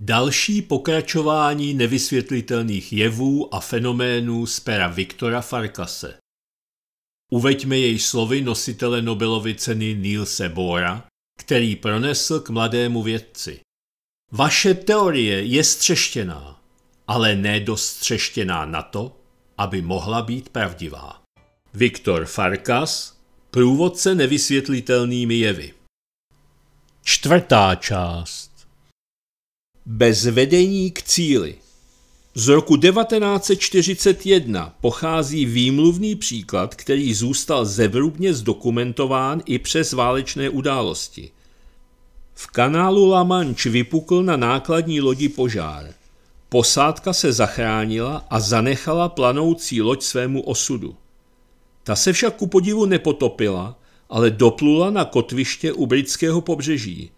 Další pokračování nevysvětlitelných jevů a fenoménů z pera Viktora Farkase. Uveďme jej slovy nositele Nobelovy ceny Nielse Bohra, který pronesl k mladému vědci. Vaše teorie je střeštěná, ale ne na to, aby mohla být pravdivá. Viktor Farkas, průvodce nevysvětlitelnými jevy. Čtvrtá část bez vedení k cíli. Z roku 1941 pochází výmluvný příklad, který zůstal zevrubně zdokumentován i přes válečné události. V kanálu La Manche vypukl na nákladní lodi požár. Posádka se zachránila a zanechala planoucí loď svému osudu. Ta se však ku podivu nepotopila, ale doplula na kotviště u britského pobřeží –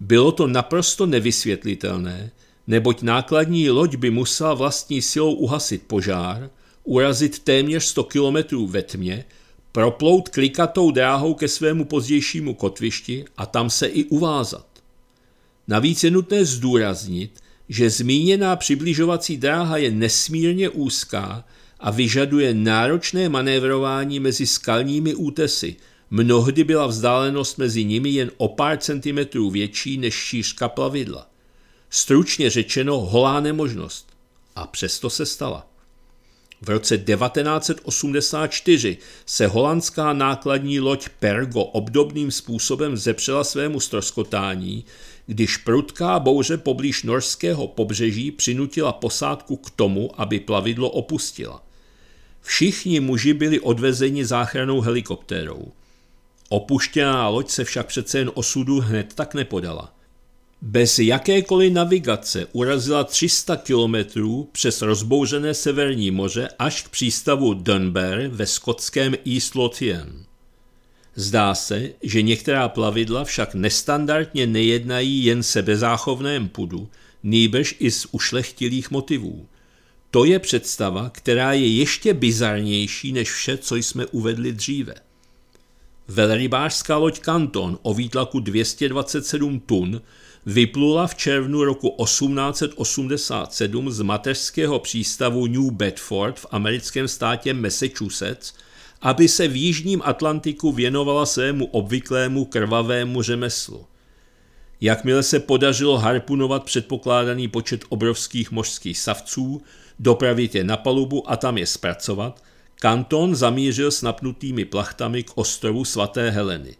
bylo to naprosto nevysvětlitelné, neboť nákladní loď by musela vlastní silou uhasit požár, urazit téměř 100 kilometrů ve tmě, proplout klikatou dráhou ke svému pozdějšímu kotvišti a tam se i uvázat. Navíc je nutné zdůraznit, že zmíněná přibližovací dráha je nesmírně úzká a vyžaduje náročné manévrování mezi skalními útesy – Mnohdy byla vzdálenost mezi nimi jen o pár centimetrů větší než šířka plavidla. Stručně řečeno holá nemožnost. A přesto se stala. V roce 1984 se holandská nákladní loď Pergo obdobným způsobem zepřela svému stroskotání, když prudká bouře poblíž norského pobřeží přinutila posádku k tomu, aby plavidlo opustila. Všichni muži byli odvezeni záchranou helikoptérou. Opuštěná loď se však přece jen osudu hned tak nepodala. Bez jakékoliv navigace urazila 300 kilometrů přes rozbouřené severní moře až k přístavu Dunbar ve skotském East Lothian. Zdá se, že některá plavidla však nestandardně nejednají jen sebezáchovném pudu, nýbrž i z ušlechtilých motivů. To je představa, která je ještě bizarnější než vše, co jsme uvedli dříve. Velrybářská loď Kanton o výtlaku 227 tun vyplula v červnu roku 1887 z mateřského přístavu New Bedford v americkém státě Massachusetts, aby se v jižním Atlantiku věnovala svému obvyklému krvavému řemeslu. Jakmile se podařilo harpunovat předpokládaný počet obrovských mořských savců, dopravit je na palubu a tam je zpracovat, Kanton zamířil s napnutými plachtami k ostrovu svaté Heleny.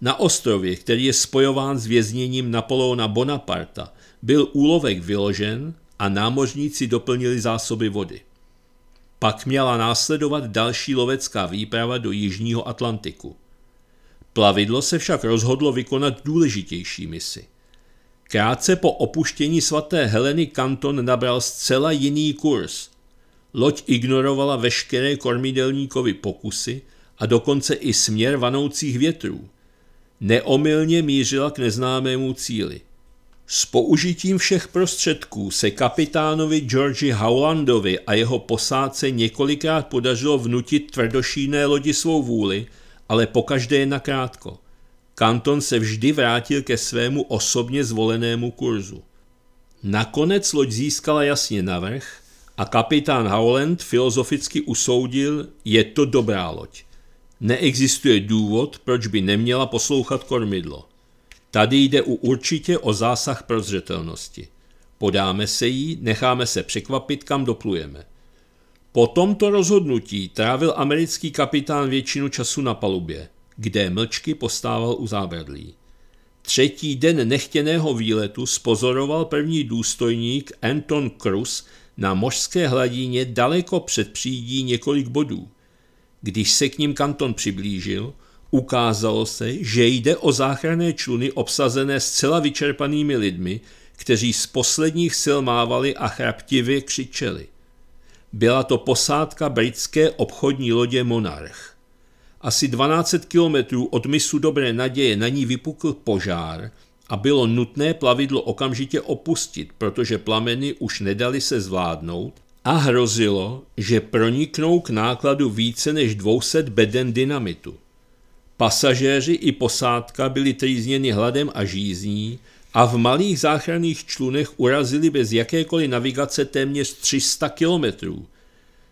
Na ostrově, který je spojován s vězněním Napoleona Bonaparta, byl úlovek vyložen a námořníci doplnili zásoby vody. Pak měla následovat další lovecká výprava do Jižního Atlantiku. Plavidlo se však rozhodlo vykonat důležitější misi. Krátce po opuštění svaté Heleny Kanton nabral zcela jiný kurz – Loď ignorovala veškeré kormidelníkovy pokusy a dokonce i směr vanoucích větrů. Neomylně mířila k neznámému cíli. S použitím všech prostředků se kapitánovi Georgi Howlandovi a jeho posádce několikrát podařilo vnutit tvrdošíné lodi svou vůli, ale pokaždé je nakrátko. Kanton se vždy vrátil ke svému osobně zvolenému kurzu. Nakonec loď získala jasně navrh a kapitán Howland filozoficky usoudil, je to dobrá loď. Neexistuje důvod, proč by neměla poslouchat kormidlo. Tady jde u určitě o zásah prozřetelnosti. Podáme se jí, necháme se překvapit, kam doplujeme. Po tomto rozhodnutí trávil americký kapitán většinu času na palubě, kde mlčky postával u zábradlí. Třetí den nechtěného výletu spozoroval první důstojník Anton Cruz na mořské hladině daleko před přídí několik bodů. Když se k ním kanton přiblížil, ukázalo se, že jde o záchranné čluny obsazené zcela vyčerpanými lidmi, kteří z posledních sil mávali a chraptivě křičeli. Byla to posádka britské obchodní lodě Monarch. Asi 12 kilometrů od misu Dobré naděje na ní vypukl požár – a bylo nutné plavidlo okamžitě opustit, protože plameny už nedali se zvládnout a hrozilo, že proniknou k nákladu více než 200 beden dynamitu. Pasažéři i posádka byli trýzněni hladem a žízní a v malých záchranných člunech urazili bez jakékoliv navigace téměř 300 kilometrů.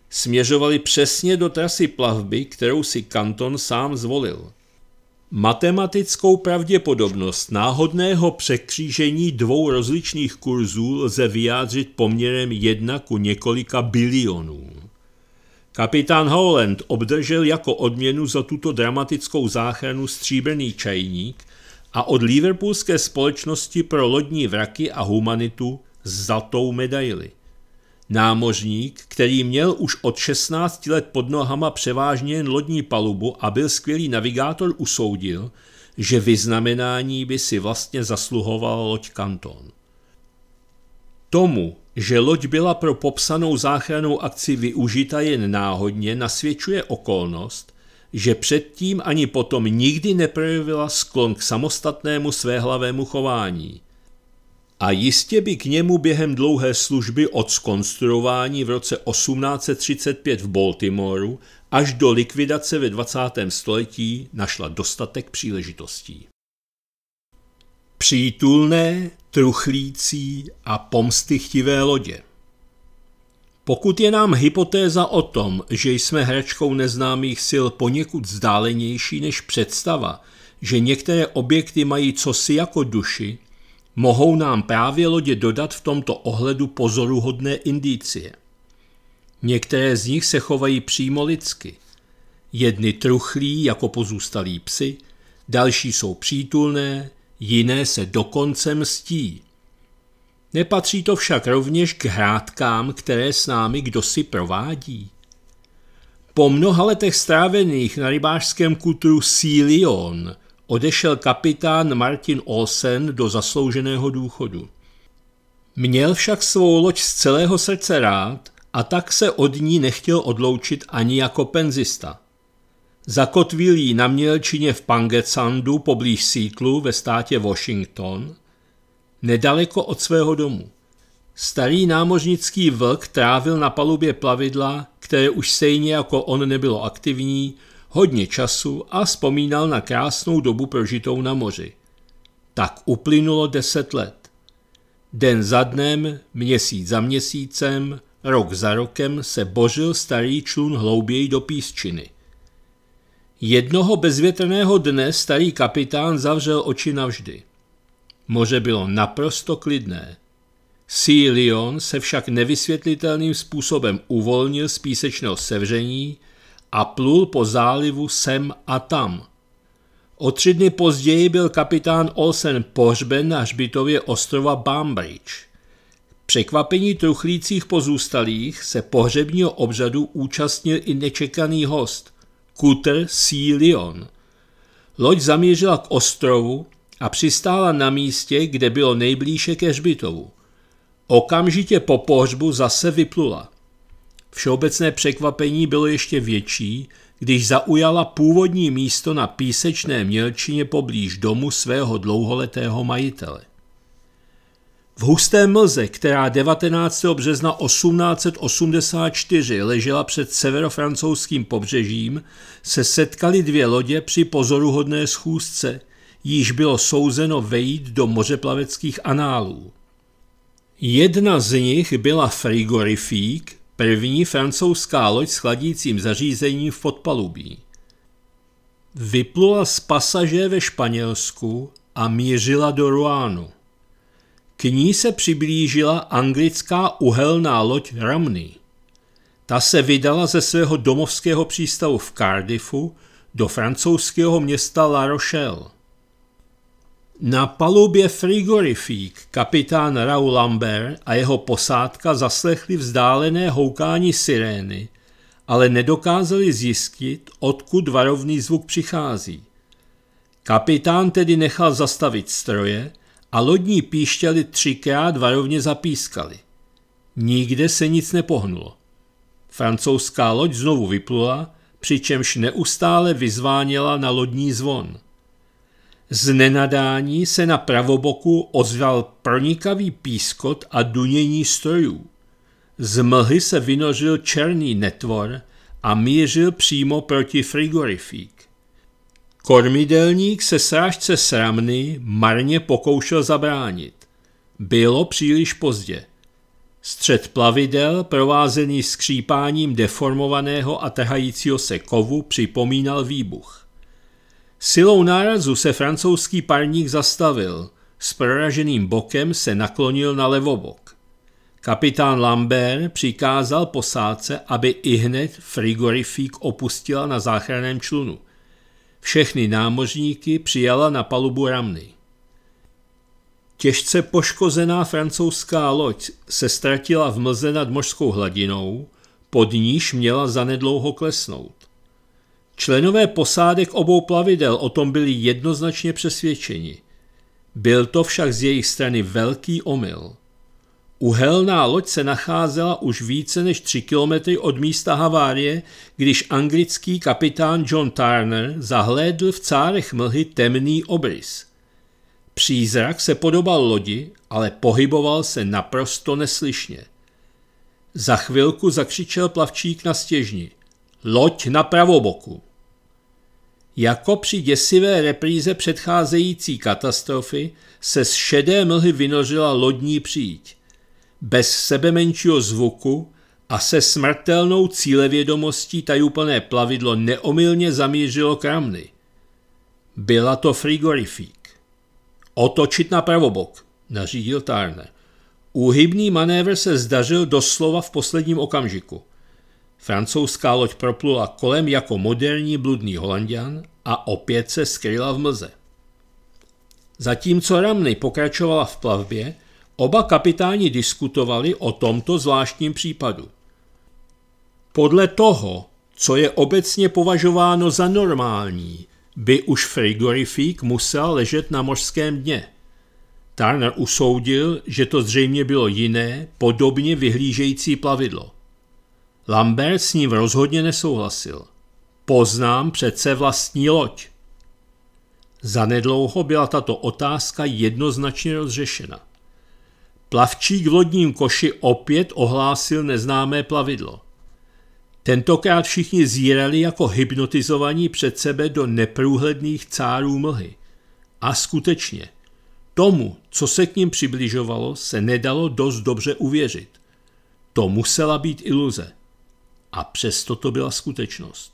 Směřovali přesně do trasy plavby, kterou si Kanton sám zvolil – Matematickou pravděpodobnost náhodného překřížení dvou rozličných kurzů lze vyjádřit poměrem jedna ku několika bilionů. Kapitán Holland obdržel jako odměnu za tuto dramatickou záchranu stříbrný čajník a od Liverpoolské společnosti pro lodní vraky a humanitu zlatou medaili. Námořník, který měl už od 16 let pod nohama převážně jen lodní palubu a byl skvělý navigátor, usoudil, že vyznamenání by si vlastně zasluhovala loď Kanton. Tomu, že loď byla pro popsanou záchranou akci využita jen náhodně, nasvědčuje okolnost, že předtím ani potom nikdy neprojevila sklon k samostatnému svéhlavému chování – a jistě by k němu během dlouhé služby od skonstruování v roce 1835 v Baltimoru až do likvidace ve 20. století našla dostatek příležitostí. Přítulné, truchlící a pomstychtivé lodě. Pokud je nám hypotéza o tom, že jsme hračkou neznámých sil poněkud zdálenější než představa, že některé objekty mají cosi jako duši, mohou nám právě lodě dodat v tomto ohledu pozoruhodné indicie. Některé z nich se chovají přímo lidsky. Jedny truchlí jako pozůstalí psy, další jsou přítulné, jiné se dokonce mstí. Nepatří to však rovněž k hrádkám, které s námi kdo si provádí. Po mnoha letech strávených na rybářském kutru Sea Leon – odešel kapitán Martin Olsen do zaslouženého důchodu. Měl však svou loď z celého srdce rád a tak se od ní nechtěl odloučit ani jako penzista. Zakotvil ji na mělčině v Pangecandu poblíž sítlu ve státě Washington, nedaleko od svého domu. Starý námořnický vlk trávil na palubě plavidla, které už stejně jako on nebylo aktivní, hodně času a vzpomínal na krásnou dobu prožitou na moři. Tak uplynulo deset let. Den za dnem, měsíc za měsícem, rok za rokem se božil starý člun hlouběji do písčiny. Jednoho bezvětrného dne starý kapitán zavřel oči navždy. Moře bylo naprosto klidné. Sea Lion se však nevysvětlitelným způsobem uvolnil z písečného sevření a plul po zálivu sem a tam. O tři dny později byl kapitán Olsen pohřben na hřbitově ostrova Bambridge. Překvapení truchlících pozůstalých se pohřebního obřadu účastnil i nečekaný host, Kutr C. Leon. Loď zamířila k ostrovu a přistála na místě, kde bylo nejblíže ke hřbitovu. Okamžitě po pohřbu zase vyplula – Všeobecné překvapení bylo ještě větší, když zaujala původní místo na písečné mělčině poblíž domu svého dlouholetého majitele. V husté mlze, která 19. března 1884 ležela před severofrancouzským pobřežím, se setkali dvě lodě při pozoruhodné schůzce, již bylo souzeno vejít do mořeplaveckých análů. Jedna z nich byla frigorifík, První francouzská loď s chladícím zařízením v podpalubí. Vyplula z pasaže ve Španělsku a mířila do Ruánu. K ní se přiblížila anglická uhelná loď Ramny. Ta se vydala ze svého domovského přístavu v Cardiffu do francouzského města La Rochelle. Na palubě frigorifík kapitán Raoul Lambert a jeho posádka zaslechli vzdálené houkání sirény, ale nedokázali zjistit, odkud varovný zvuk přichází. Kapitán tedy nechal zastavit stroje a lodní píšťaly třikrát varovně zapískali. Nikde se nic nepohnulo. Francouzská loď znovu vyplula, přičemž neustále vyzváněla na lodní zvon – z nenadání se na pravoboku ozval pronikavý pískot a dunění strojů. Z mlhy se vynožil černý netvor a mířil přímo proti frigorifík. Kormidelník se srážce sramny marně pokoušel zabránit. Bylo příliš pozdě. Střed plavidel, provázený skřípáním deformovaného a trhajícího se kovu, připomínal výbuch. Silou nárazu se francouzský parník zastavil, s proraženým bokem se naklonil na levobok. Kapitán Lambert přikázal posádce, aby i hned frigorifík opustila na záchranném člunu. Všechny námořníky přijala na palubu Ramny. Těžce poškozená francouzská loď se ztratila v mlze nad mořskou hladinou, pod níž měla zanedlouho klesnout. Členové posádek obou plavidel o tom byli jednoznačně přesvědčeni. Byl to však z jejich strany velký omyl. Uhelná loď se nacházela už více než 3 kilometry od místa havárie, když anglický kapitán John Turner zahlédl v cárech mlhy temný obrys. Přízrak se podobal lodi, ale pohyboval se naprosto neslyšně. Za chvilku zakřičel plavčík na stěžni. Loď na pravoboku. Jako při děsivé repríze předcházející katastrofy se z šedé mlhy vynořila lodní příď. Bez sebe menšího zvuku a se smrtelnou cílevědomostí tajúplné plavidlo neomylně zamířilo k ramny. Byla to frigorifík. Otočit na pravobok, nařídil Tárne. Úhybný manévr se zdařil doslova v posledním okamžiku – Francouzská loď proplula kolem jako moderní bludný holandian a opět se skryla v mlze. Zatímco Ramny pokračovala v plavbě, oba kapitáni diskutovali o tomto zvláštním případu. Podle toho, co je obecně považováno za normální, by už frigorifík musel ležet na mořském dně. Turner usoudil, že to zřejmě bylo jiné, podobně vyhlížející plavidlo. Lambert s ním rozhodně nesouhlasil. Poznám přece vlastní loď. Zanedlouho byla tato otázka jednoznačně rozřešena. Plavčík v lodním koši opět ohlásil neznámé plavidlo. Tentokrát všichni zírali jako hypnotizovaní před sebe do neprůhledných cárů mlhy. A skutečně, tomu, co se k ním přibližovalo, se nedalo dost dobře uvěřit. To musela být iluze. A přesto to byla skutečnost.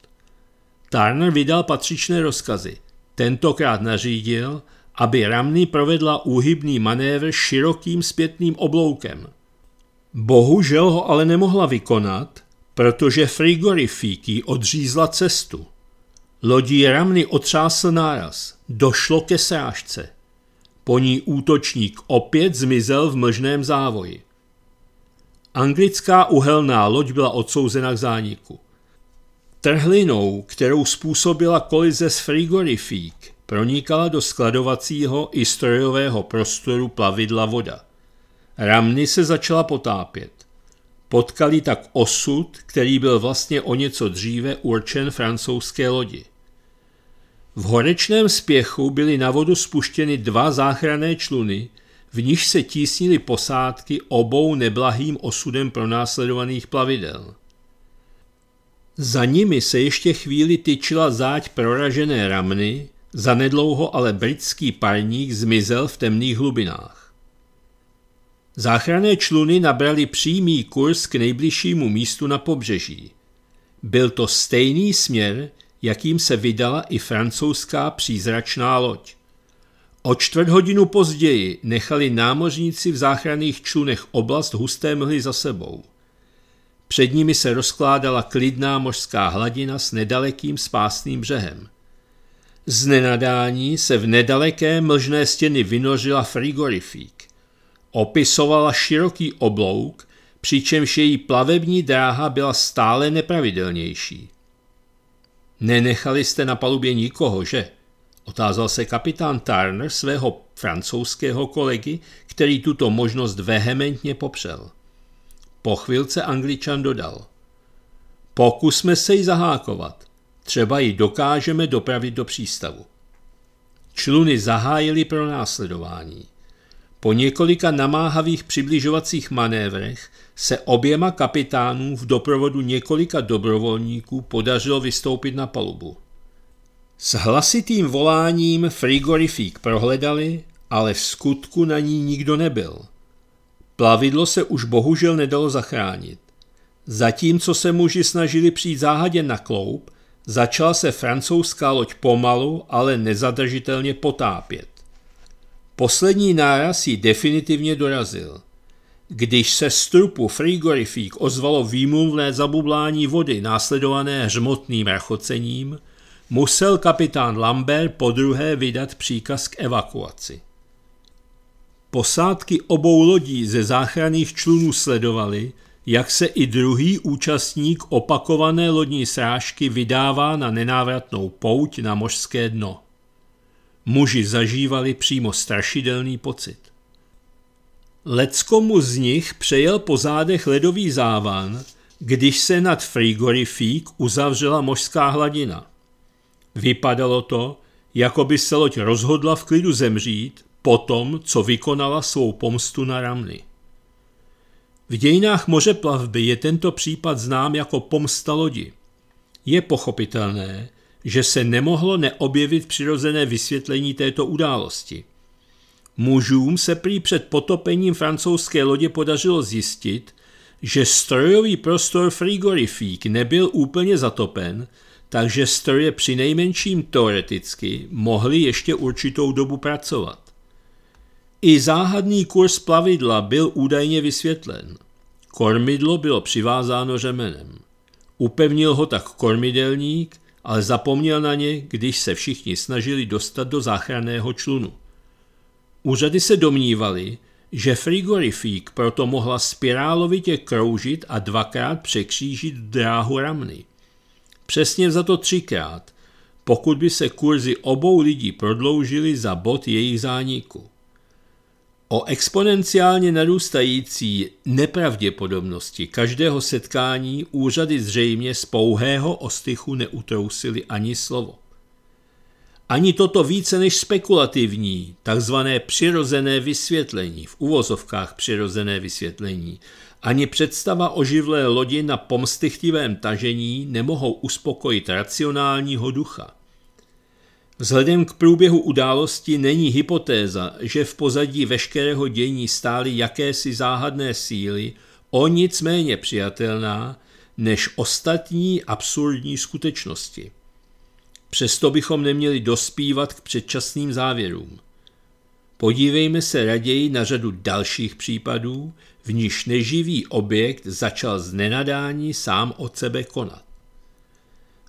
Turner vydal patřičné rozkazy. Tentokrát nařídil, aby Ramny provedla úhybný manévr širokým zpětným obloukem. Bohužel ho ale nemohla vykonat, protože frigorifíky odřízla cestu. Lodí Ramny otřásl náraz. Došlo ke srážce. Po ní útočník opět zmizel v mlžném závoji. Anglická uhelná loď byla odsouzena k zániku. Trhlinou, kterou způsobila kolize s frigorifík, pronikala do skladovacího i strojového prostoru plavidla voda. Ramny se začala potápět. Potkali tak osud, který byl vlastně o něco dříve určen francouzské lodi. V horečném spěchu byly na vodu spuštěny dva záchranné čluny – v níž se tísnily posádky obou neblahým osudem pronásledovaných plavidel. Za nimi se ještě chvíli tyčila záď proražené ramny, zanedlouho ale britský parník zmizel v temných hlubinách. Záchranné čluny nabrali přímý kurz k nejbližšímu místu na pobřeží. Byl to stejný směr, jakým se vydala i francouzská přízračná loď. O čtvrt hodinu později nechali námořníci v záchranných člunech oblast husté mhly za sebou. Před nimi se rozkládala klidná mořská hladina s nedalekým spásným břehem. Z nenadání se v nedaleké mlžné stěny vynořila frigorifík. Opisovala široký oblouk, přičemž její plavební dráha byla stále nepravidelnější. Nenechali jste na palubě nikoho, že? Otázal se kapitán Turner svého francouzského kolegy, který tuto možnost vehementně popřel. Po chvilce angličan dodal. Pokusme se ji zahákovat. Třeba ji dokážeme dopravit do přístavu. Čluny zahájili pro následování. Po několika namáhavých přibližovacích manévrech se oběma kapitánům v doprovodu několika dobrovolníků podařilo vystoupit na palubu. S hlasitým voláním frigorifík prohledali, ale v skutku na ní nikdo nebyl. Plavidlo se už bohužel nedalo zachránit. Zatímco se muži snažili přijít záhadě na kloup, začala se francouzská loď pomalu, ale nezadržitelně potápět. Poslední náraz ji definitivně dorazil. Když se z trupu frigorifík ozvalo výmluvné zabublání vody následované hřmotným rachocením, musel kapitán Lambert podruhé vydat příkaz k evakuaci. Posádky obou lodí ze záchranných člunů sledovaly, jak se i druhý účastník opakované lodní srážky vydává na nenávratnou pouť na mořské dno. Muži zažívali přímo strašidelný pocit. Leckomu z nich přejel po zádech ledový závan, když se nad Frigorifík uzavřela mořská hladina. Vypadalo to, jako by se loď rozhodla v klidu zemřít po tom, co vykonala svou pomstu na Ramny. V dějinách mořeplavby je tento případ znám jako pomsta lodi. Je pochopitelné, že se nemohlo neobjevit přirozené vysvětlení této události. Mužům se prý před potopením francouzské lodě podařilo zjistit, že strojový prostor frigorifík nebyl úplně zatopen, takže Sturje při nejmenším teoreticky mohli ještě určitou dobu pracovat. I záhadný kurz plavidla byl údajně vysvětlen. Kormidlo bylo přivázáno řemenem. Upevnil ho tak kormidelník, ale zapomněl na ně, když se všichni snažili dostat do záchranného člunu. Úřady se domnívali, že frigorifík proto mohla spirálovitě kroužit a dvakrát překřížit dráhu ramny. Přesně za to třikrát, pokud by se kurzy obou lidí prodloužily za bod jejich zániku. O exponenciálně narůstající nepravděpodobnosti každého setkání úřady zřejmě z pouhého ostychu neutrousily ani slovo. Ani toto více než spekulativní, takzvané přirozené vysvětlení, v uvozovkách přirozené vysvětlení, ani představa o živlé lodi na pomstychtivém tažení nemohou uspokojit racionálního ducha. Vzhledem k průběhu události není hypotéza, že v pozadí veškerého dění stály jakési záhadné síly, o nic méně přijatelná než ostatní absurdní skutečnosti. Přesto bychom neměli dospívat k předčasným závěrům. Podívejme se raději na řadu dalších případů, v níž neživý objekt začal z nenadání sám od sebe konat.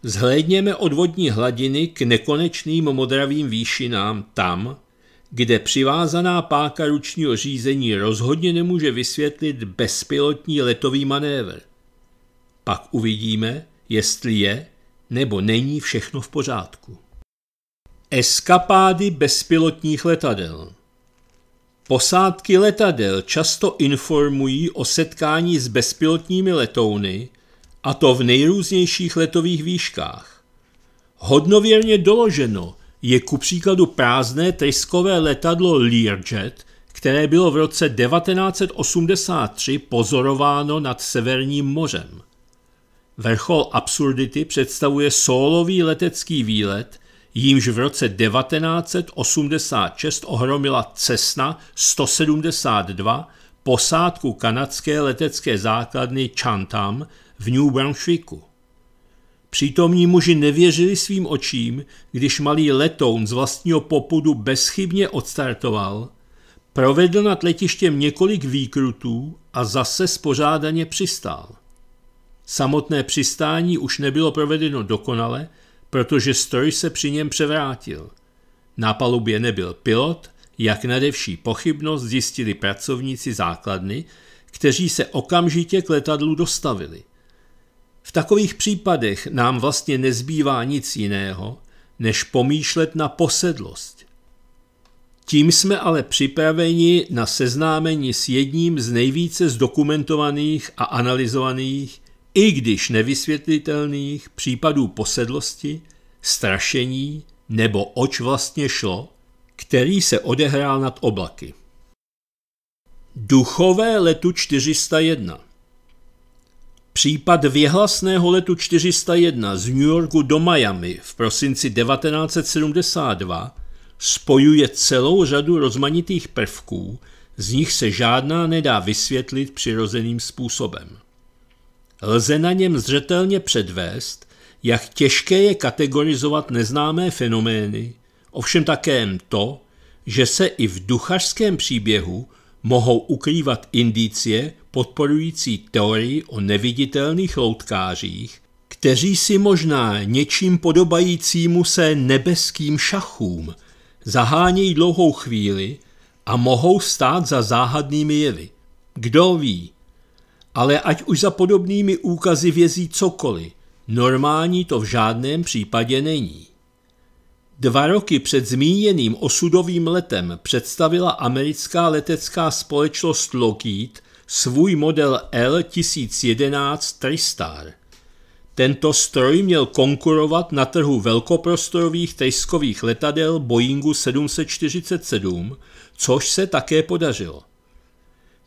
Zhlédněme od vodní hladiny k nekonečným modravým výšinám tam, kde přivázaná páka ručního řízení rozhodně nemůže vysvětlit bezpilotní letový manévr. Pak uvidíme, jestli je nebo není všechno v pořádku. Eskapády bezpilotních letadel Posádky letadel často informují o setkání s bezpilotními letouny, a to v nejrůznějších letových výškách. Hodnověrně doloženo je ku příkladu prázdné tryskové letadlo Learjet, které bylo v roce 1983 pozorováno nad Severním mořem. Vrchol absurdity představuje sólový letecký výlet, jímž v roce 1986 ohromila Cessna 172 posádku kanadské letecké základny Chantam v New Brunswicku. Přítomní muži nevěřili svým očím, když malý letoun z vlastního popudu bezchybně odstartoval, provedl nad letištěm několik výkrutů a zase spořádaně přistál. Samotné přistání už nebylo provedeno dokonale, protože stroj se při něm převrátil. Na palubě nebyl pilot, jak nadevší pochybnost zjistili pracovníci základny, kteří se okamžitě k letadlu dostavili. V takových případech nám vlastně nezbývá nic jiného, než pomýšlet na posedlost. Tím jsme ale připraveni na seznámení s jedním z nejvíce zdokumentovaných a analyzovaných i když nevysvětlitelných případů posedlosti, strašení nebo oč vlastně šlo, který se odehrál nad oblaky. Duchové letu 401 Případ věhlasného letu 401 z New Yorku do Miami v prosinci 1972 spojuje celou řadu rozmanitých prvků, z nich se žádná nedá vysvětlit přirozeným způsobem. Lze na něm zřetelně předvést, jak těžké je kategorizovat neznámé fenomény, ovšem také to, že se i v duchařském příběhu mohou ukrývat indicie podporující teorii o neviditelných loutkářích, kteří si možná něčím podobajícímu se nebeským šachům zahánějí dlouhou chvíli a mohou stát za záhadnými jevy. Kdo ví, ale ať už za podobnými úkazy vězí cokoliv, normální to v žádném případě není. Dva roky před zmíněným osudovým letem představila americká letecká společnost Lockheed svůj model L-1011 TriStar. Tento stroj měl konkurovat na trhu velkoprostorových tryskových letadel Boeingu 747, což se také podařilo.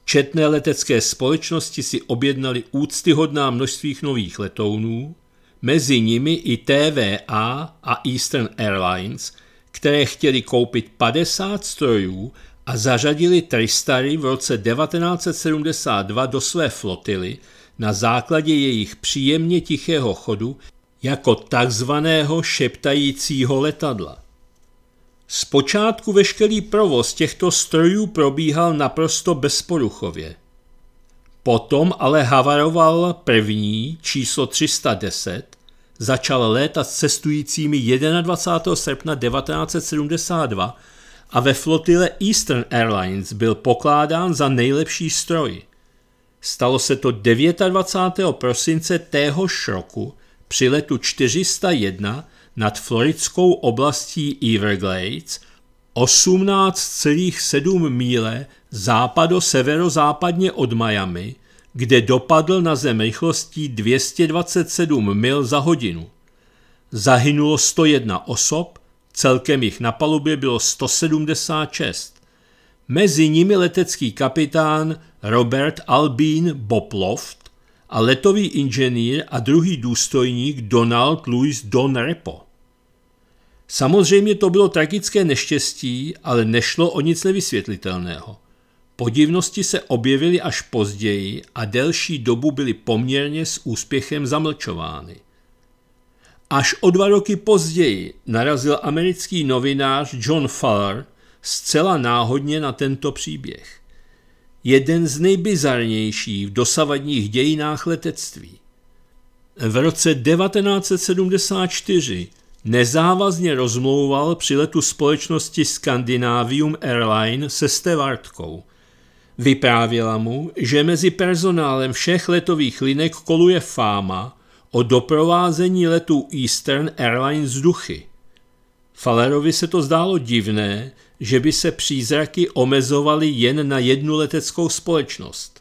Četné letecké společnosti si objednali úctyhodná množství nových letounů, mezi nimi i TVA a Eastern Airlines, které chtěli koupit 50 strojů a zařadili Tristary v roce 1972 do své flotily na základě jejich příjemně tichého chodu jako takzvaného šeptajícího letadla. Zpočátku veškerý provoz těchto strojů probíhal naprosto bezporuchově. Potom ale havaroval první, číslo 310, začal létat s cestujícími 21. srpna 1972 a ve flotile Eastern Airlines byl pokládán za nejlepší stroj. Stalo se to 29. prosince téhož roku při letu 401 nad floridskou oblastí Everglades 18,7 míle západo-severozápadně od Miami, kde dopadl na zem rychlostí 227 mil za hodinu. Zahynulo 101 osob, celkem jich na palubě bylo 176. Mezi nimi letecký kapitán Robert Albín Boploft a letový inženýr a druhý důstojník Donald Louis Don Repo. Samozřejmě to bylo tragické neštěstí, ale nešlo o nic nevysvětlitelného. Podivnosti se objevily až později a delší dobu byly poměrně s úspěchem zamlčovány. Až o dva roky později narazil americký novinář John Fuller zcela náhodně na tento příběh. Jeden z nejbizarnějších v dosavadních dějinách letectví. V roce 1974 nezávazně rozmlouval při letu společnosti Scandinavium Airline se stevartkou. Vyprávěla mu, že mezi personálem všech letových linek koluje fáma o doprovázení letu Eastern Airlines duchy. Falerovi se to zdálo divné, že by se přízraky omezovaly jen na jednu leteckou společnost.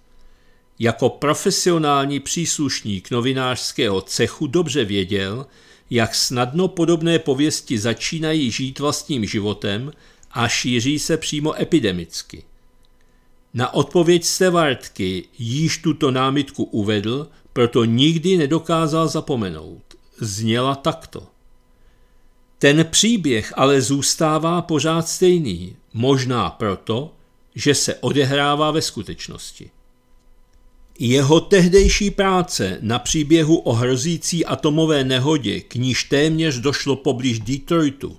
Jako profesionální příslušník novinářského cechu dobře věděl, jak snadno podobné pověsti začínají žít vlastním životem a šíří se přímo epidemicky. Na odpověď Sevartky již tuto námitku uvedl, proto nikdy nedokázal zapomenout. Zněla takto. Ten příběh ale zůstává pořád stejný, možná proto, že se odehrává ve skutečnosti. Jeho tehdejší práce na příběhu o hrozící atomové nehodě, k níž téměř došlo poblíž Detroitu,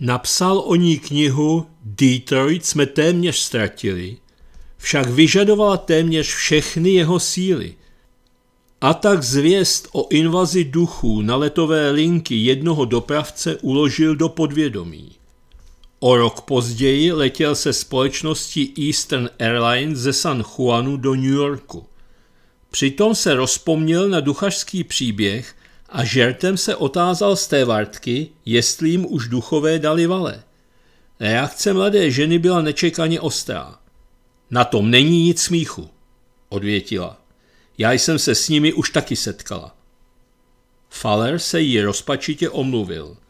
napsal o ní knihu Detroit jsme téměř ztratili, však vyžadovala téměř všechny jeho síly. A tak zvěst o invazi duchů na letové linky jednoho dopravce uložil do podvědomí. O rok později letěl se společnosti Eastern Airlines ze San Juanu do New Yorku. Přitom se rozpomněl na duchařský příběh a žertem se otázal vartky, jestli jim už duchové dali vale. Reakce mladé ženy byla nečekaně ostrá. Na tom není nic smíchu, odvětila. Já jsem se s nimi už taky setkala. Faller se jí rozpačitě omluvil –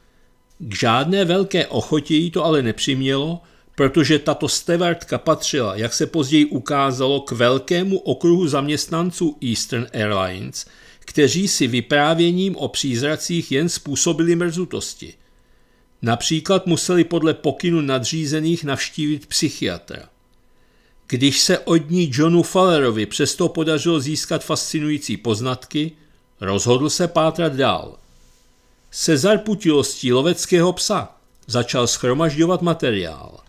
k žádné velké ochotě jí to ale nepřimělo, protože tato stevartka patřila, jak se později ukázalo, k velkému okruhu zaměstnanců Eastern Airlines, kteří si vyprávěním o přízracích jen způsobili mrzutosti. Například museli podle pokynu nadřízených navštívit psychiatra. Když se od ní Johnu Fallerovi přesto podařilo získat fascinující poznatky, rozhodl se pátrat dál se zarputilostí loveckého psa začal schromažďovat materiál.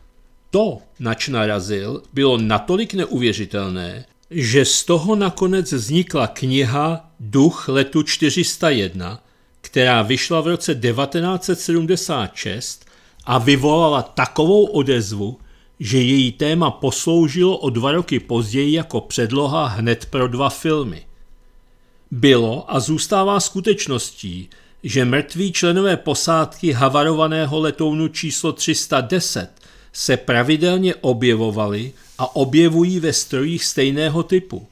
To, nač narazil, bylo natolik neuvěřitelné, že z toho nakonec vznikla kniha Duch letu 401, která vyšla v roce 1976 a vyvolala takovou odezvu, že její téma posloužilo o dva roky později jako předloha hned pro dva filmy. Bylo a zůstává skutečností, že mrtví členové posádky havarovaného letounu číslo 310 se pravidelně objevovali a objevují ve strojích stejného typu.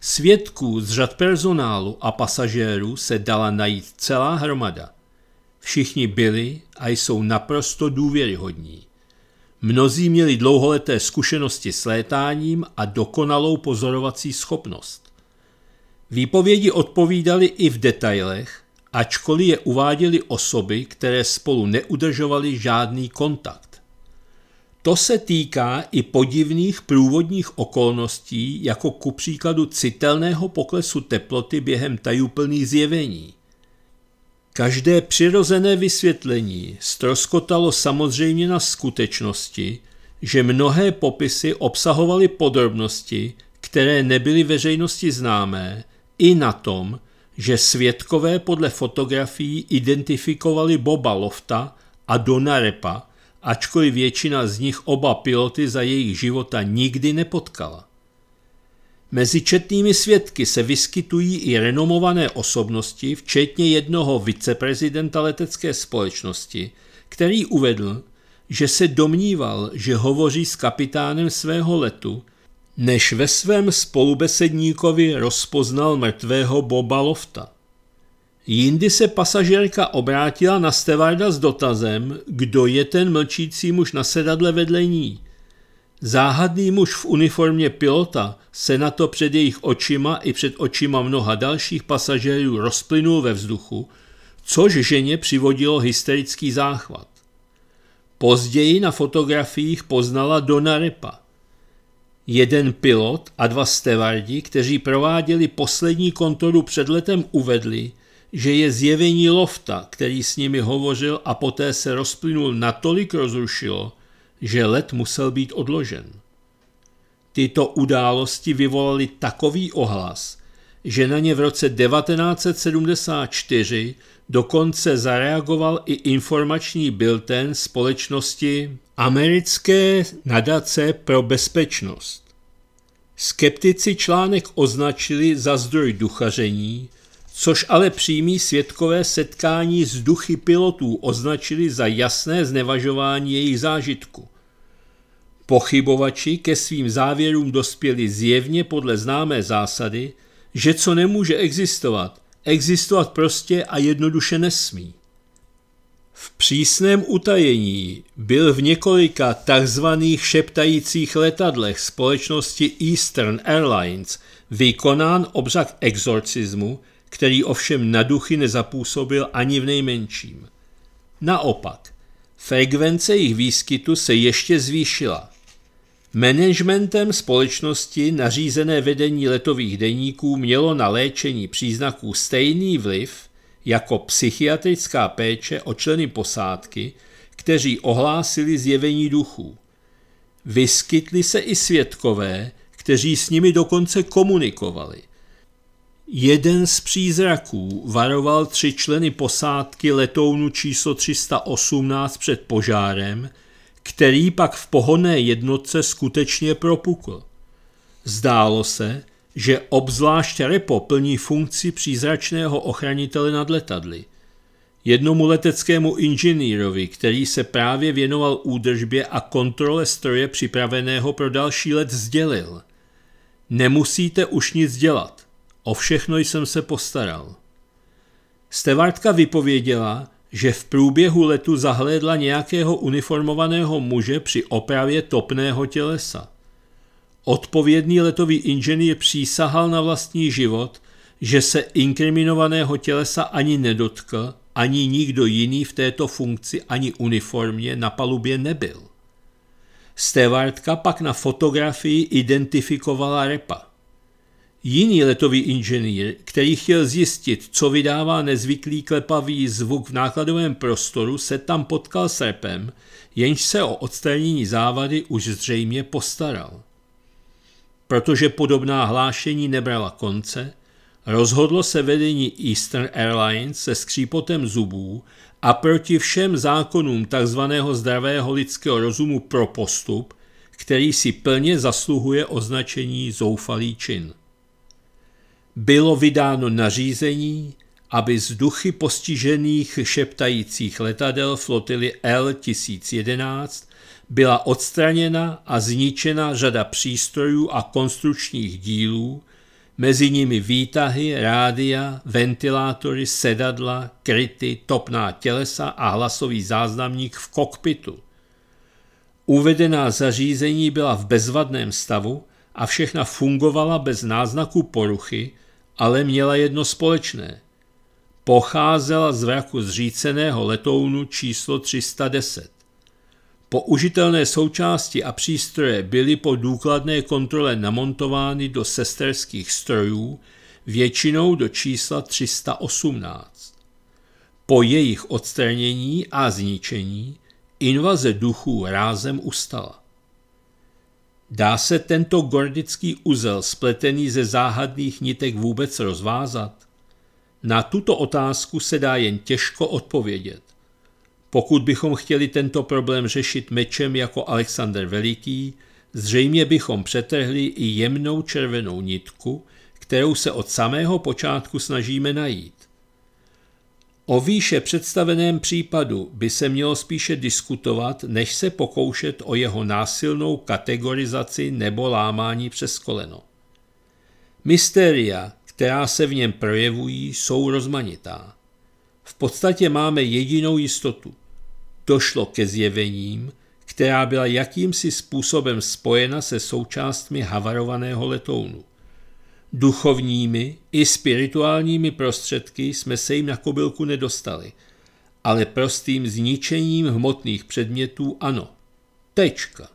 Svědků z řad personálu a pasažérů se dala najít celá hromada. Všichni byli a jsou naprosto důvěryhodní. Mnozí měli dlouholeté zkušenosti s létáním a dokonalou pozorovací schopnost. Výpovědi odpovídaly i v detailech, ačkoliv je uváděly osoby, které spolu neudržovaly žádný kontakt. To se týká i podivných průvodních okolností, jako ku příkladu citelného poklesu teploty během tajuplných zjevení. Každé přirozené vysvětlení stroskotalo samozřejmě na skutečnosti, že mnohé popisy obsahovaly podrobnosti, které nebyly veřejnosti známé, i na tom, že svědkové podle fotografií identifikovali Boba Lofta a Dona Repa, ačkoliv většina z nich oba piloty za jejich života nikdy nepotkala. Mezi četnými svědky se vyskytují i renomované osobnosti, včetně jednoho viceprezidenta letecké společnosti, který uvedl, že se domníval, že hovoří s kapitánem svého letu, než ve svém spolubesedníkovi rozpoznal mrtvého Boba Lofta. Jindy se pasažérka obrátila na stevarda s dotazem, kdo je ten mlčící muž na sedadle vedle ní. Záhadný muž v uniformě pilota se na to před jejich očima i před očima mnoha dalších pasažérů rozplynul ve vzduchu, což ženě přivodilo hysterický záchvat. Později na fotografiích poznala Dona Repa. Jeden pilot a dva stevardi, kteří prováděli poslední kontoru před letem, uvedli, že je zjevení lofta, který s nimi hovořil a poté se rozplynul natolik rozrušilo, že let musel být odložen. Tyto události vyvolaly takový ohlas, že na ně v roce 1974 dokonce zareagoval i informační bilten společnosti Americké nadace pro bezpečnost. Skeptici článek označili za zdroj duchaření, což ale přímí světkové setkání s duchy pilotů označili za jasné znevažování jejich zážitku. Pochybovači ke svým závěrům dospěli zjevně podle známé zásady, že co nemůže existovat, existovat prostě a jednoduše nesmí. V přísném utajení byl v několika takzvaných šeptajících letadlech společnosti Eastern Airlines vykonán obřad exorcismu, který ovšem na duchy nezapůsobil ani v nejmenším. Naopak, frekvence jejich výskytu se ještě zvýšila. Managementem společnosti nařízené vedení letových deníků mělo na léčení příznaků stejný vliv – jako psychiatrická péče o členy posádky, kteří ohlásili zjevení duchů. Vyskytli se i svědkové, kteří s nimi dokonce komunikovali. Jeden z přízraků varoval tři členy posádky letounu číslo 318 před požárem, který pak v pohonné jednotce skutečně propukl. Zdálo se, že obzvlášť repo plní funkci přízračného ochranitele nad letadly. Jednomu leteckému inženýrovi, který se právě věnoval údržbě a kontrole stroje připraveného pro další let, sdělil. Nemusíte už nic dělat. O všechno jsem se postaral. Stevartka vypověděla, že v průběhu letu zahlédla nějakého uniformovaného muže při opravě topného tělesa. Odpovědný letový inženýr přísahal na vlastní život, že se inkriminovaného tělesa ani nedotkl, ani nikdo jiný v této funkci ani uniformě na palubě nebyl. Stewardka pak na fotografii identifikovala repa. Jiný letový inženýr, který chtěl zjistit, co vydává nezvyklý klepavý zvuk v nákladovém prostoru, se tam potkal s repem, jenž se o odstranění závady už zřejmě postaral. Protože podobná hlášení nebrala konce, rozhodlo se vedení Eastern Airlines se skřípotem zubů a proti všem zákonům tzv. zdravého lidského rozumu pro postup, který si plně zasluhuje označení zoufalý čin. Bylo vydáno nařízení, aby z duchy postižených šeptajících letadel flotily L-1011 byla odstraněna a zničena řada přístrojů a konstrukčních dílů, mezi nimi výtahy, rádia, ventilátory, sedadla, kryty, topná tělesa a hlasový záznamník v kokpitu. Uvedená zařízení byla v bezvadném stavu a všechna fungovala bez náznaku poruchy, ale měla jedno společné. Pocházela z vraku zříceného letounu číslo 310. Použitelné součásti a přístroje byly po důkladné kontrole namontovány do sesterských strojů, většinou do čísla 318. Po jejich odstranění a zničení invaze duchů rázem ustala. Dá se tento gordický uzel spletený ze záhadných nitek vůbec rozvázat? Na tuto otázku se dá jen těžko odpovědět. Pokud bychom chtěli tento problém řešit mečem jako Alexander Veliký, zřejmě bychom přetrhli i jemnou červenou nitku, kterou se od samého počátku snažíme najít. O výše představeném případu by se mělo spíše diskutovat, než se pokoušet o jeho násilnou kategorizaci nebo lámání přes koleno. Mystéria, která se v něm projevují, jsou rozmanitá. V podstatě máme jedinou jistotu došlo ke zjevením, která byla jakýmsi způsobem spojena se součástmi havarovaného letounu. Duchovními i spirituálními prostředky jsme se jim na kobylku nedostali, ale prostým zničením hmotných předmětů ano. Tečka.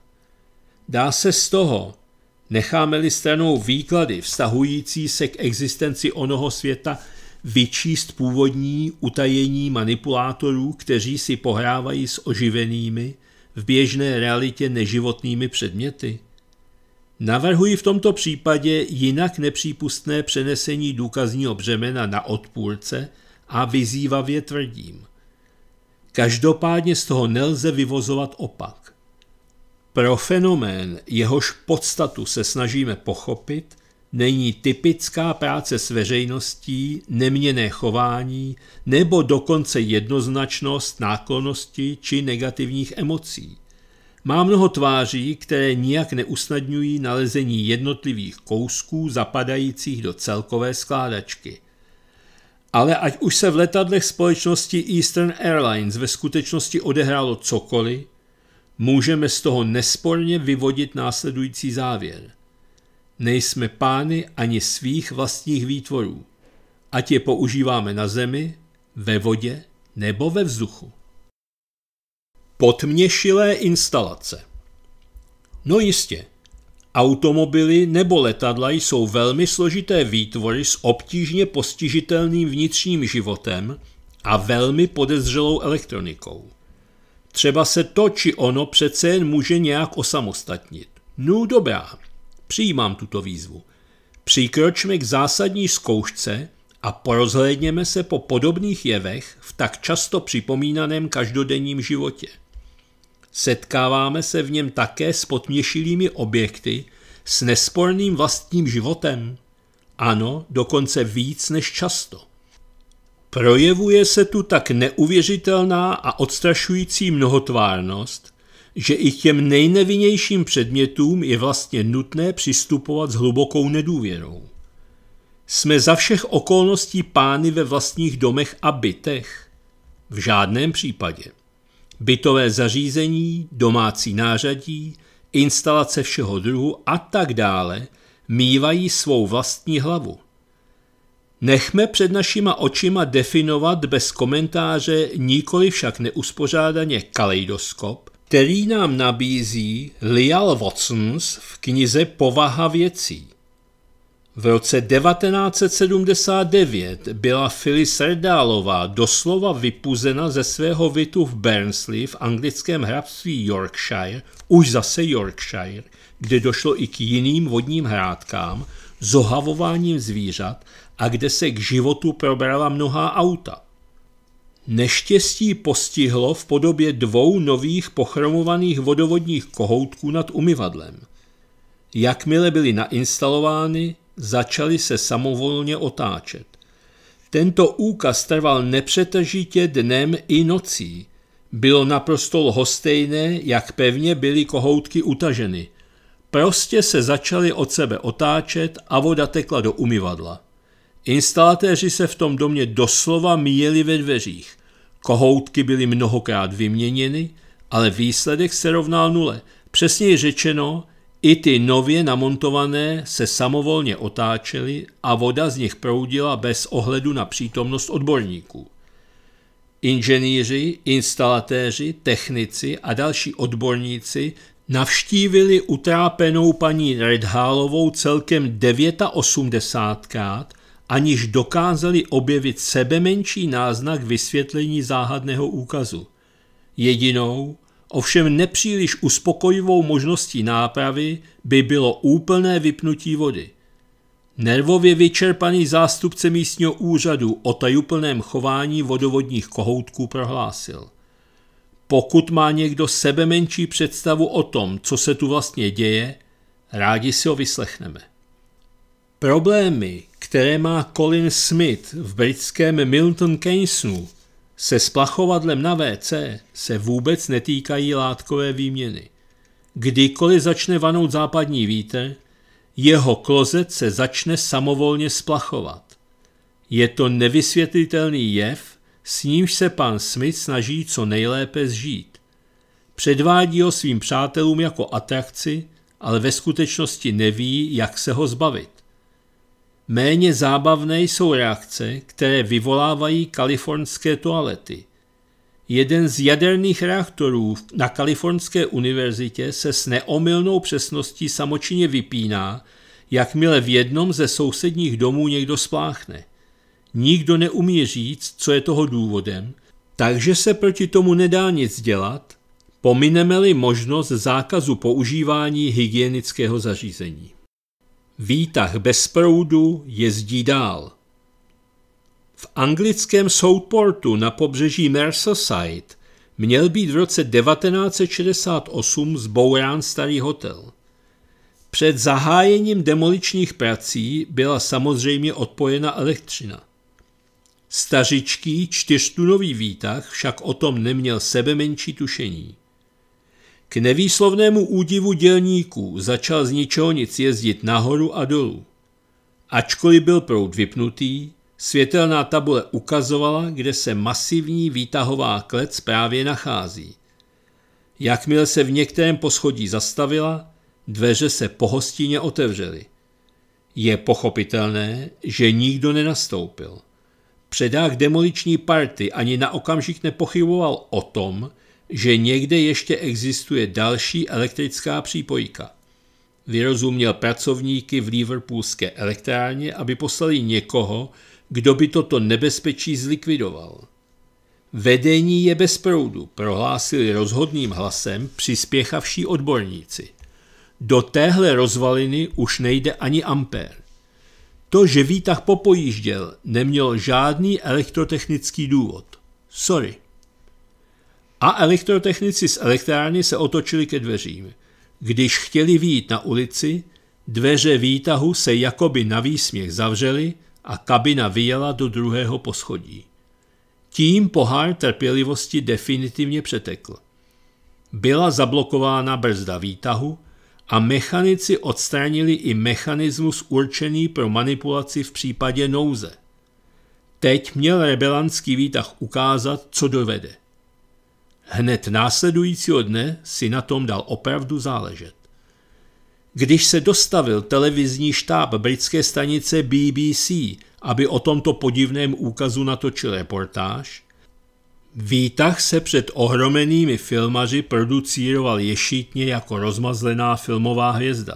Dá se z toho, necháme-li stranou výklady vztahující se k existenci onoho světa, vyčíst původní utajení manipulátorů, kteří si pohrávají s oživenými, v běžné realitě neživotnými předměty? Navrhuji v tomto případě jinak nepřípustné přenesení důkazního břemena na odpůrce a vyzývavě tvrdím. Každopádně z toho nelze vyvozovat opak. Pro fenomén, jehož podstatu se snažíme pochopit, není typická práce s veřejností, neměné chování nebo dokonce jednoznačnost náklonosti či negativních emocí. Má mnoho tváří, které nijak neusnadňují nalezení jednotlivých kousků zapadajících do celkové skládačky. Ale ať už se v letadlech společnosti Eastern Airlines ve skutečnosti odehrálo cokoliv, můžeme z toho nesporně vyvodit následující závěr – nejsme pány ani svých vlastních výtvorů, ať je používáme na zemi, ve vodě nebo ve vzduchu. Potměšilé instalace No jistě, automobily nebo letadla jsou velmi složité výtvory s obtížně postižitelným vnitřním životem a velmi podezřelou elektronikou. Třeba se to či ono přece jen může nějak osamostatnit. No dobrá, Přijímám tuto výzvu. Přikročme k zásadní zkoušce a porozhlédněme se po podobných jevech v tak často připomínaném každodenním životě. Setkáváme se v něm také s potměšilými objekty, s nesporným vlastním životem. Ano, dokonce víc než často. Projevuje se tu tak neuvěřitelná a odstrašující mnohotvárnost, že i těm nejnevinnějším předmětům je vlastně nutné přistupovat s hlubokou nedůvěrou. Jsme za všech okolností pány ve vlastních domech a bytech? V žádném případě. Bytové zařízení, domácí nářadí, instalace všeho druhu a tak dále mývají svou vlastní hlavu. Nechme před našima očima definovat bez komentáře nikoli však neuspořádaně kaleidoskop, který nám nabízí Lial Watsons v knize Povaha věcí. V roce 1979 byla Phyllis Redálová doslova vypuzena ze svého vitu v Bernsley v anglickém hrabství Yorkshire, už zase Yorkshire, kde došlo i k jiným vodním hrádkám, zohavováním zvířat a kde se k životu probrala mnohá auta – Neštěstí postihlo v podobě dvou nových pochromovaných vodovodních kohoutků nad umyvadlem. Jakmile byly nainstalovány, začaly se samovolně otáčet. Tento úkaz trval nepřetržitě dnem i nocí. Bylo naprosto lhostejné, jak pevně byly kohoutky utaženy. Prostě se začaly od sebe otáčet a voda tekla do umyvadla. Instalatéři se v tom domě doslova míjeli ve dveřích. Kohoutky byly mnohokrát vyměněny, ale výsledek se rovnal nule. Přesněji řečeno, i ty nově namontované se samovolně otáčely a voda z nich proudila bez ohledu na přítomnost odborníků. Inženýři, instalatéři, technici a další odborníci navštívili utrápenou paní Redhálovou celkem 89krát aniž dokázali objevit sebe menší náznak vysvětlení záhadného úkazu. Jedinou, ovšem nepříliš uspokojivou možností nápravy by bylo úplné vypnutí vody. Nervově vyčerpaný zástupce místního úřadu o tajuplném chování vodovodních kohoutků prohlásil. Pokud má někdo sebe menší představu o tom, co se tu vlastně děje, rádi si ho vyslechneme. Problémy, které má Colin Smith v britském Milton Keynesu, se splachovadlem na WC se vůbec netýkají látkové výměny. Kdykoliv začne vanout západní vítr, jeho klozet se začne samovolně splachovat. Je to nevysvětlitelný jev, s nímž se pan Smith snaží co nejlépe zžít. Předvádí ho svým přátelům jako atrakci, ale ve skutečnosti neví, jak se ho zbavit. Méně zábavné jsou reakce, které vyvolávají kalifornské toalety. Jeden z jaderných reaktorů na Kalifornské univerzitě se s neomylnou přesností samočině vypíná, jakmile v jednom ze sousedních domů někdo spláchne. Nikdo neumí říct, co je toho důvodem, takže se proti tomu nedá nic dělat, pomineme-li možnost zákazu používání hygienického zařízení. Výtah bez proudu jezdí dál. V anglickém Southportu na pobřeží Merseyside měl být v roce 1968 zbourán starý hotel. Před zahájením demoličních prací byla samozřejmě odpojena elektřina. Stařičký čtyřtunový výtah však o tom neměl sebe menší tušení. K nevýslovnému údivu dělníků začal z ničeho nic jezdit nahoru a dolů. Ačkoliv byl proud vypnutý, světelná tabule ukazovala, kde se masivní výtahová klec právě nachází. Jakmile se v některém poschodí zastavila, dveře se pohostině otevřely. Je pochopitelné, že nikdo nenastoupil. Předák demoliční party ani na okamžik nepochyboval o tom, že někde ještě existuje další elektrická přípojka. Vyrozuměl pracovníky v Liverpoolské elektrárně, aby poslali někoho, kdo by toto nebezpečí zlikvidoval. Vedení je bez proudu, prohlásili rozhodným hlasem přispěchavší odborníci. Do téhle rozvaliny už nejde ani ampér. To, že výtah popojížděl, nemělo žádný elektrotechnický důvod. Sorry a elektrotechnici z elektrárny se otočili ke dveřím. Když chtěli výjít na ulici, dveře výtahu se jakoby na výsměch zavřely a kabina vyjela do druhého poschodí. Tím pohár trpělivosti definitivně přetekl. Byla zablokována brzda výtahu a mechanici odstranili i mechanismus určený pro manipulaci v případě nouze. Teď měl rebelantský výtah ukázat, co dovede. Hned následujícího dne si na tom dal opravdu záležet. Když se dostavil televizní štáb britské stanice BBC, aby o tomto podivném úkazu natočil reportáž, Výtah se před ohromenými filmaři producíroval ješitně jako rozmazlená filmová hvězda.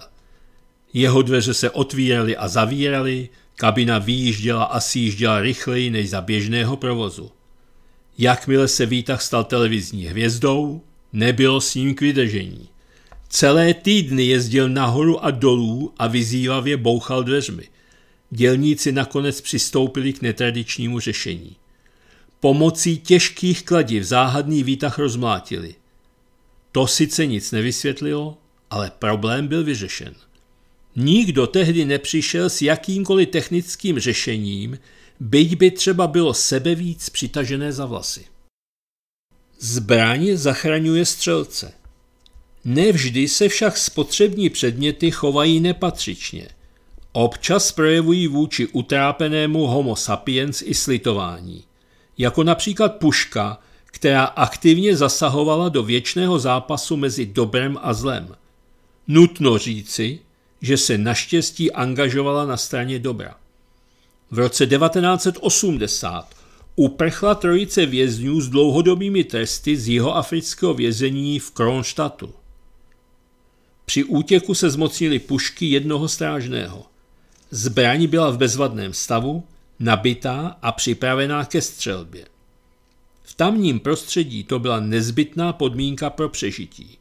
Jeho dveře se otvíraly a zavíraly, kabina výjížděla a sjížděla rychleji než za běžného provozu. Jakmile se Výtah stal televizní hvězdou, nebylo s ním k vydržení. Celé týdny jezdil nahoru a dolů a vyzývavě bouchal dveřmi. Dělníci nakonec přistoupili k netradičnímu řešení. Pomocí těžkých kladiv záhadný výtah rozmlátili. To sice nic nevysvětlilo, ale problém byl vyřešen. Nikdo tehdy nepřišel s jakýmkoliv technickým řešením, byť by třeba bylo sebevíc přitažené za vlasy. Zbraň zachraňuje střelce. Nevždy se však spotřební předměty chovají nepatřičně. Občas projevují vůči utrápenému homo sapiens i slitování. Jako například puška, která aktivně zasahovala do věčného zápasu mezi dobrem a zlem. Nutno říci, že se naštěstí angažovala na straně dobra. V roce 1980 uprchla trojice vězňů s dlouhodobými tresty z jihoafrického vězení v Kronštatu. Při útěku se zmocnili pušky jednoho strážného. Zbraň byla v bezvadném stavu, nabitá a připravená ke střelbě. V tamním prostředí to byla nezbytná podmínka pro přežití.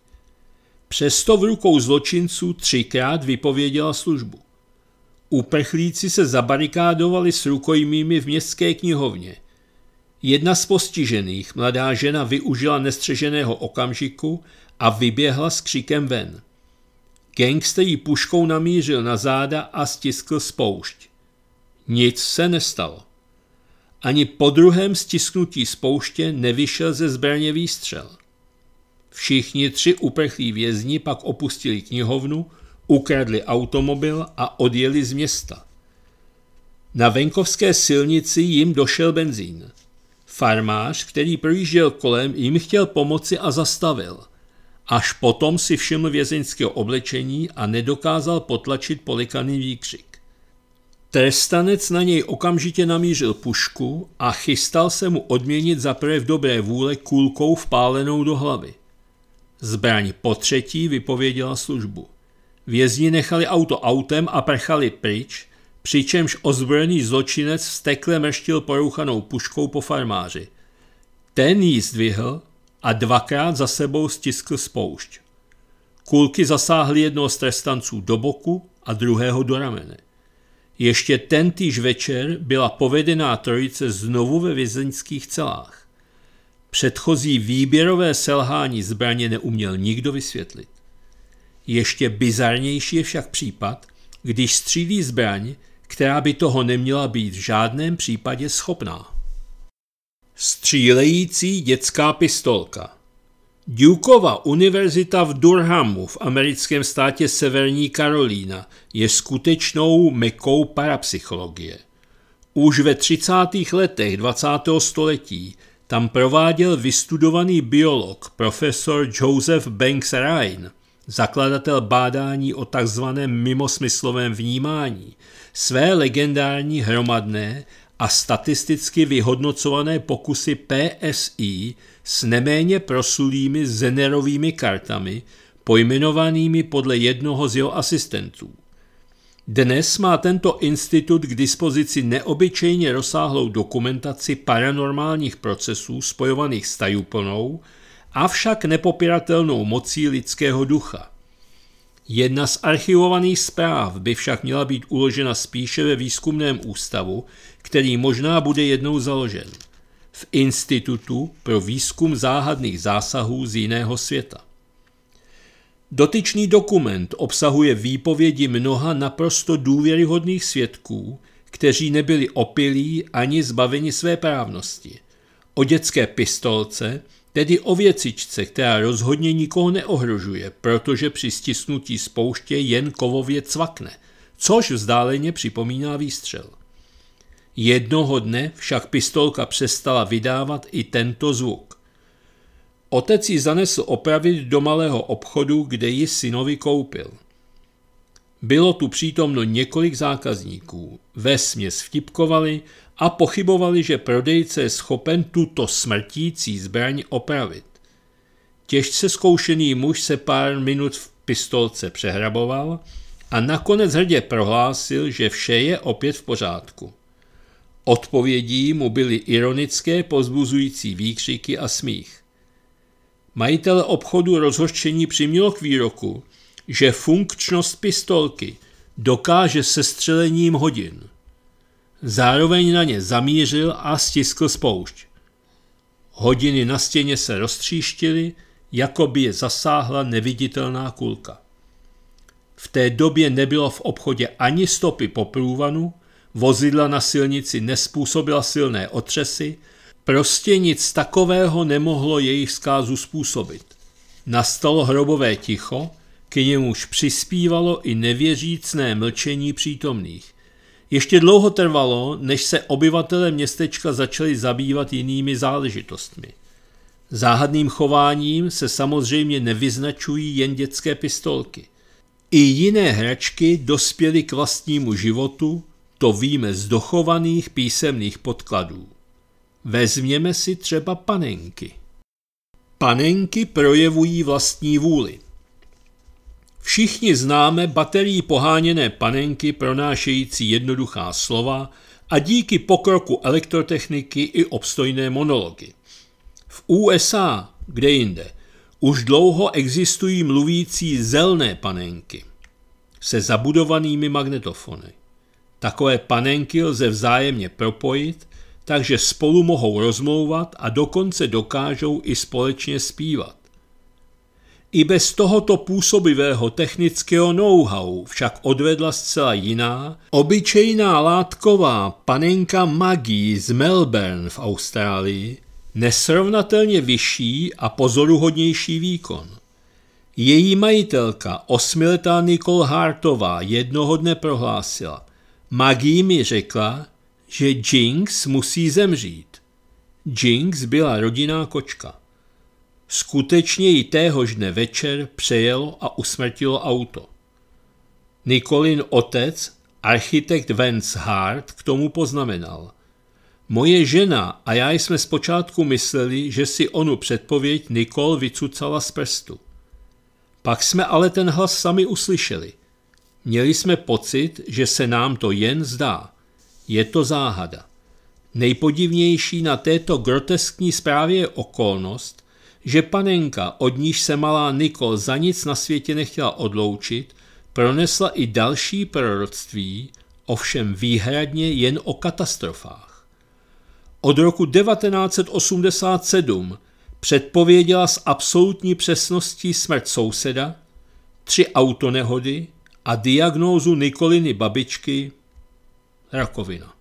Přesto v rukou zločinců třikrát vypověděla službu. Uprchlíci se zabarikádovali s rukojmými v městské knihovně. Jedna z postižených, mladá žena, využila nestřeženého okamžiku a vyběhla s křikem ven. Gangster ji puškou namířil na záda a stiskl spoušť. Nic se nestalo. Ani po druhém stisknutí spouště nevyšel ze zbraně výstřel. Všichni tři uprchlí vězni pak opustili knihovnu, ukradli automobil a odjeli z města. Na venkovské silnici jim došel benzín. Farmář, který projížděl kolem, jim chtěl pomoci a zastavil. Až potom si všiml vězeňského oblečení a nedokázal potlačit polikaný výkřik. Trestanec na něj okamžitě namířil pušku a chystal se mu odměnit za v dobré vůle kulkou vpálenou do hlavy. Zbraň po třetí vypověděla službu. Vězni nechali auto autem a prchali pryč, přičemž ozbrojený zločinec vstekle mrštil porouchanou puškou po farmáři. Ten ji zdvihl a dvakrát za sebou stiskl spoušť. Kulky zasáhly jednoho z trestanců do boku a druhého do ramene. Ještě tentýž večer byla povedená trojice znovu ve vězeňských celách. Předchozí výběrové selhání zbraně neuměl nikdo vysvětlit. Ještě bizarnější je však případ, když střílí zbraň, která by toho neměla být v žádném případě schopná. Střílející dětská pistolka Dukeova univerzita v Durhamu v americkém státě Severní Karolína je skutečnou mekou parapsychologie. Už ve 30. letech 20. století tam prováděl vystudovaný biolog profesor Joseph Banks Rhine – zakladatel bádání o takzvaném mimosmyslovém vnímání, své legendární hromadné a statisticky vyhodnocované pokusy PSI s neméně prosulými zenerovými kartami, pojmenovanými podle jednoho z jeho asistentů. Dnes má tento institut k dispozici neobyčejně rozsáhlou dokumentaci paranormálních procesů spojovaných s tajuplnou, avšak nepopiratelnou mocí lidského ducha. Jedna z archivovaných zpráv by však měla být uložena spíše ve výzkumném ústavu, který možná bude jednou založen v Institutu pro výzkum záhadných zásahů z jiného světa. Dotyčný dokument obsahuje výpovědi mnoha naprosto důvěryhodných svědků, kteří nebyli opilí ani zbaveni své právnosti. O dětské pistolce, tedy o věcičce, která rozhodně nikoho neohrožuje, protože při stisnutí spouště jen kovově cvakne, což vzdáleně připomíná výstřel. Jednoho dne však pistolka přestala vydávat i tento zvuk. Otec ji zanesl opravit do malého obchodu, kde ji synovi koupil. Bylo tu přítomno několik zákazníků. Ve směs vtipkovali, a pochybovali, že prodejce je schopen tuto smrtící zbraň opravit. Těžce zkoušený muž se pár minut v pistolce přehraboval a nakonec hrdě prohlásil, že vše je opět v pořádku. Odpovědí mu byly ironické, pozbuzující výkřiky a smích. Majitel obchodu rozhořčení přimělo k výroku, že funkčnost pistolky dokáže se střelením hodin – Zároveň na ně zamířil a stiskl spoušť. Hodiny na stěně se roztříštily, jako by je zasáhla neviditelná kulka. V té době nebylo v obchodě ani stopy po průvanu, vozidla na silnici nespůsobila silné otřesy, prostě nic takového nemohlo jejich zkázu způsobit. Nastalo hrobové ticho, k němuž přispívalo i nevěřícné mlčení přítomných. Ještě dlouho trvalo, než se obyvatele městečka začali zabývat jinými záležitostmi. Záhadným chováním se samozřejmě nevyznačují jen dětské pistolky. I jiné hračky dospěly k vlastnímu životu, to víme z dochovaných písemných podkladů. Vezměme si třeba panenky. Panenky projevují vlastní vůli. Všichni známe baterií poháněné panenky pronášející jednoduchá slova a díky pokroku elektrotechniky i obstojné monology. V USA, kde jinde, už dlouho existují mluvící zelné panenky se zabudovanými magnetofony. Takové panenky lze vzájemně propojit, takže spolu mohou rozmlouvat a dokonce dokážou i společně zpívat. I bez tohoto působivého technického know-how však odvedla zcela jiná, obyčejná látková panenka magii z Melbourne v Austrálii nesrovnatelně vyšší a pozoruhodnější výkon. Její majitelka, osmiletá Nicole Hartová, jednoho dne prohlásila. Magii mi řekla, že Jinx musí zemřít. Jinx byla rodinná kočka. Skutečně ji téhož dne večer přejelo a usmrtilo auto. Nikolin otec, architekt Vance Hart, k tomu poznamenal. Moje žena a já jsme zpočátku mysleli, že si onu předpověď Nikol vycucala z prstu. Pak jsme ale ten hlas sami uslyšeli. Měli jsme pocit, že se nám to jen zdá. Je to záhada. Nejpodivnější na této groteskní zprávě je okolnost, že panenka, od níž se malá Nikol za nic na světě nechtěla odloučit, pronesla i další proroctví, ovšem výhradně jen o katastrofách. Od roku 1987 předpověděla s absolutní přesností smrt souseda, tři autonehody a diagnózu Nikoliny babičky rakovina.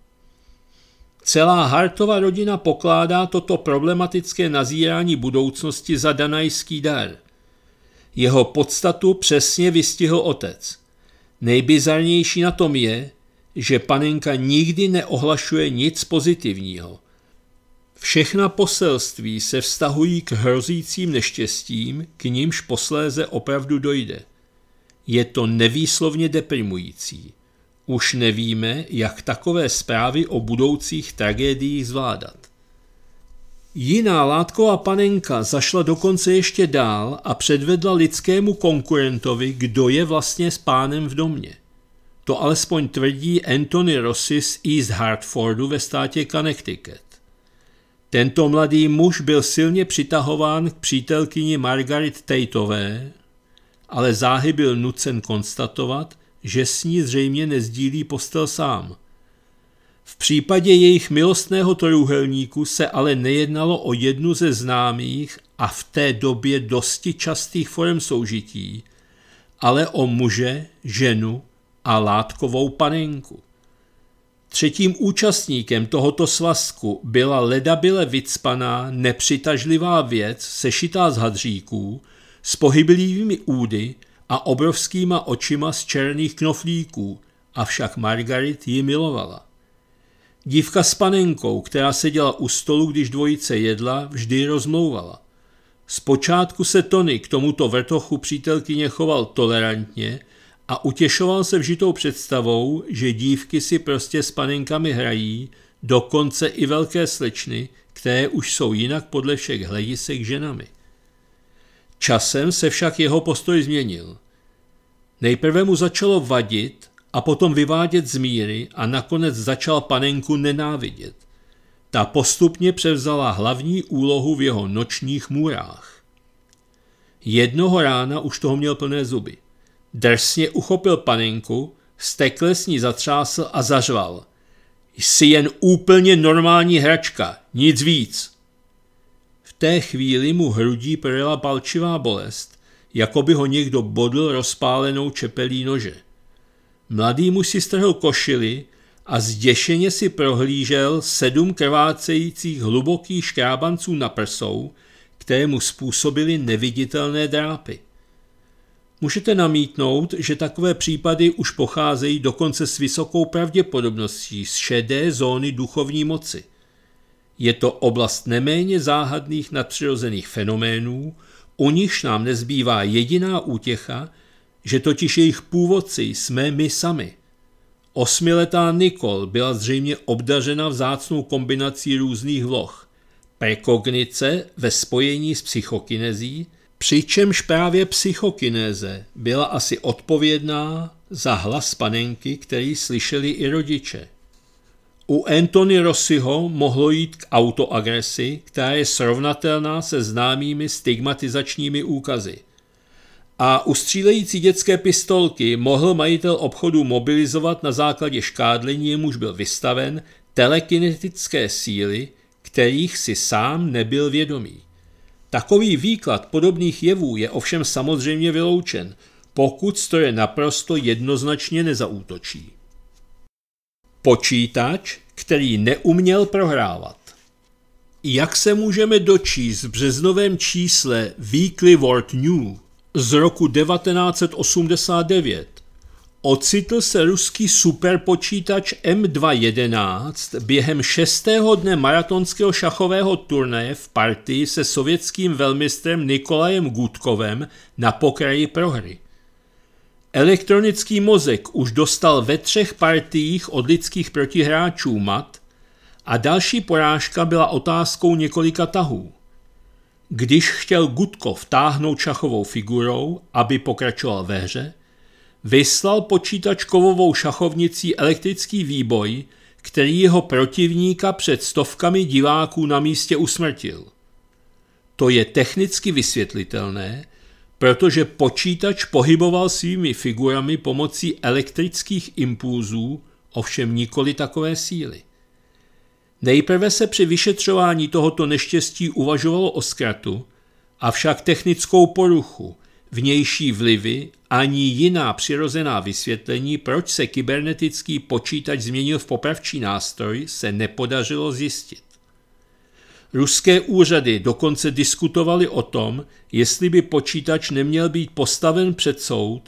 Celá Hartova rodina pokládá toto problematické nazírání budoucnosti za danajský dar. Jeho podstatu přesně vystihl otec. Nejbizarnější na tom je, že panenka nikdy neohlašuje nic pozitivního. Všechna poselství se vztahují k hrozícím neštěstím, k nímž posléze opravdu dojde. Je to nevýslovně deprimující. Už nevíme, jak takové zprávy o budoucích tragédiích zvládat. Jiná látková panenka zašla dokonce ještě dál a předvedla lidskému konkurentovi, kdo je vlastně s pánem v domě. To alespoň tvrdí Anthony Rossi z East Hartfordu ve státě Connecticut. Tento mladý muž byl silně přitahován k přítelkyni Margaret Tateové, ale záhy byl nucen konstatovat, že s ní zřejmě nezdílí postel sám. V případě jejich milostného trojuhelníku se ale nejednalo o jednu ze známých a v té době dosti častých forem soužití, ale o muže, ženu a látkovou panenku. Třetím účastníkem tohoto svazku byla ledabile vycpaná, nepřitažlivá věc sešitá z hadříků s pohyblivými údy, a obrovskýma očima z černých knoflíků, avšak Margaret ji milovala. Dívka s panenkou, která seděla u stolu, když dvojice jedla, vždy rozmlouvala. Zpočátku se Tony k tomuto vrtochu přítelkyně choval tolerantně a utěšoval se vžitou představou, že dívky si prostě s panenkami hrají, dokonce i velké slečny, které už jsou jinak podle všech hledisek ženami. Časem se však jeho postoj změnil. Nejprve mu začalo vadit a potom vyvádět z míry a nakonec začal panenku nenávidět. Ta postupně převzala hlavní úlohu v jeho nočních můrách. Jednoho rána už toho měl plné zuby. Drsně uchopil panenku, stekle s ní zatřásl a zařval. Jsi jen úplně normální hračka, nic víc té chvíli mu hrudí prela palčivá bolest, jako by ho někdo bodl rozpálenou čepelí nože. Mladý muž si strhl košili a zděšeně si prohlížel sedm krvácejících hlubokých škrábanců na prsou, které mu způsobily neviditelné drápy. Můžete namítnout, že takové případy už pocházejí dokonce s vysokou pravděpodobností z šedé zóny duchovní moci – je to oblast neméně záhadných nadpřirozených fenoménů, u nichž nám nezbývá jediná útěcha, že totiž jejich původci jsme my sami. Osmiletá Nikol byla zřejmě obdařena vzácnou kombinací různých vloh. Prekognice ve spojení s psychokinezí, přičemž právě psychokinéze byla asi odpovědná za hlas panenky, který slyšeli i rodiče. U Anthony Rossiho mohlo jít k autoagresi, která je srovnatelná se známými stigmatizačními úkazy. A u střílející dětské pistolky mohl majitel obchodu mobilizovat na základě škádlení, jemuž byl vystaven, telekinetické síly, kterých si sám nebyl vědomý. Takový výklad podobných jevů je ovšem samozřejmě vyloučen, pokud stroje naprosto jednoznačně nezaútočí. Počítač, který neuměl prohrávat. Jak se můžeme dočíst v březnovém čísle Weekly World New z roku 1989, ocitl se ruský superpočítač M211 během šestého dne maratonského šachového turnaje v partii se sovětským velmistrem Nikolajem Gudkovem na pokraji prohry. Elektronický mozek už dostal ve třech partiích od lidských protihráčů mat a další porážka byla otázkou několika tahů. Když chtěl Gutkov táhnout šachovou figurou, aby pokračoval ve hře, vyslal počítač kovovou šachovnicí elektrický výboj, který jeho protivníka před stovkami diváků na místě usmrtil. To je technicky vysvětlitelné, protože počítač pohyboval svými figurami pomocí elektrických impulzů, ovšem nikoli takové síly. Nejprve se při vyšetřování tohoto neštěstí uvažovalo o zkratu, avšak technickou poruchu, vnější vlivy ani jiná přirozená vysvětlení, proč se kybernetický počítač změnil v popravčí nástroj, se nepodařilo zjistit. Ruské úřady dokonce diskutovaly o tom, jestli by počítač neměl být postaven před soud,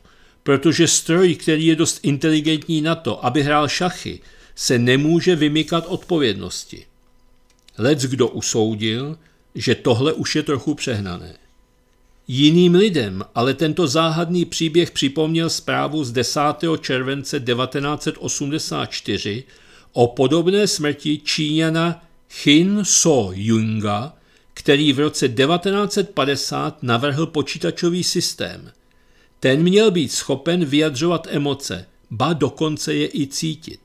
protože stroj, který je dost inteligentní na to, aby hrál šachy, se nemůže vymykat odpovědnosti. Lec kdo usoudil, že tohle už je trochu přehnané. Jiným lidem ale tento záhadný příběh připomněl zprávu z 10. července 1984 o podobné smrti Číňana Chin So Junga, který v roce 1950 navrhl počítačový systém. Ten měl být schopen vyjadřovat emoce, ba dokonce je i cítit.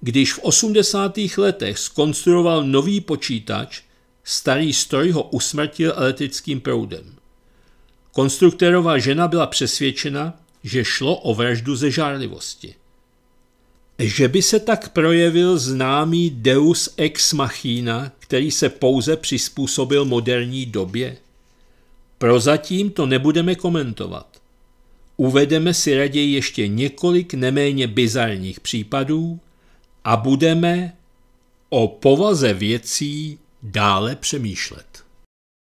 Když v 80. letech skonstruoval nový počítač, starý stroj ho usmrtil elektrickým proudem. Konstruktérová žena byla přesvědčena, že šlo o vraždu ze žárlivosti že by se tak projevil známý deus ex machina, který se pouze přizpůsobil moderní době? Prozatím to nebudeme komentovat. Uvedeme si raději ještě několik neméně bizarních případů a budeme o povaze věcí dále přemýšlet.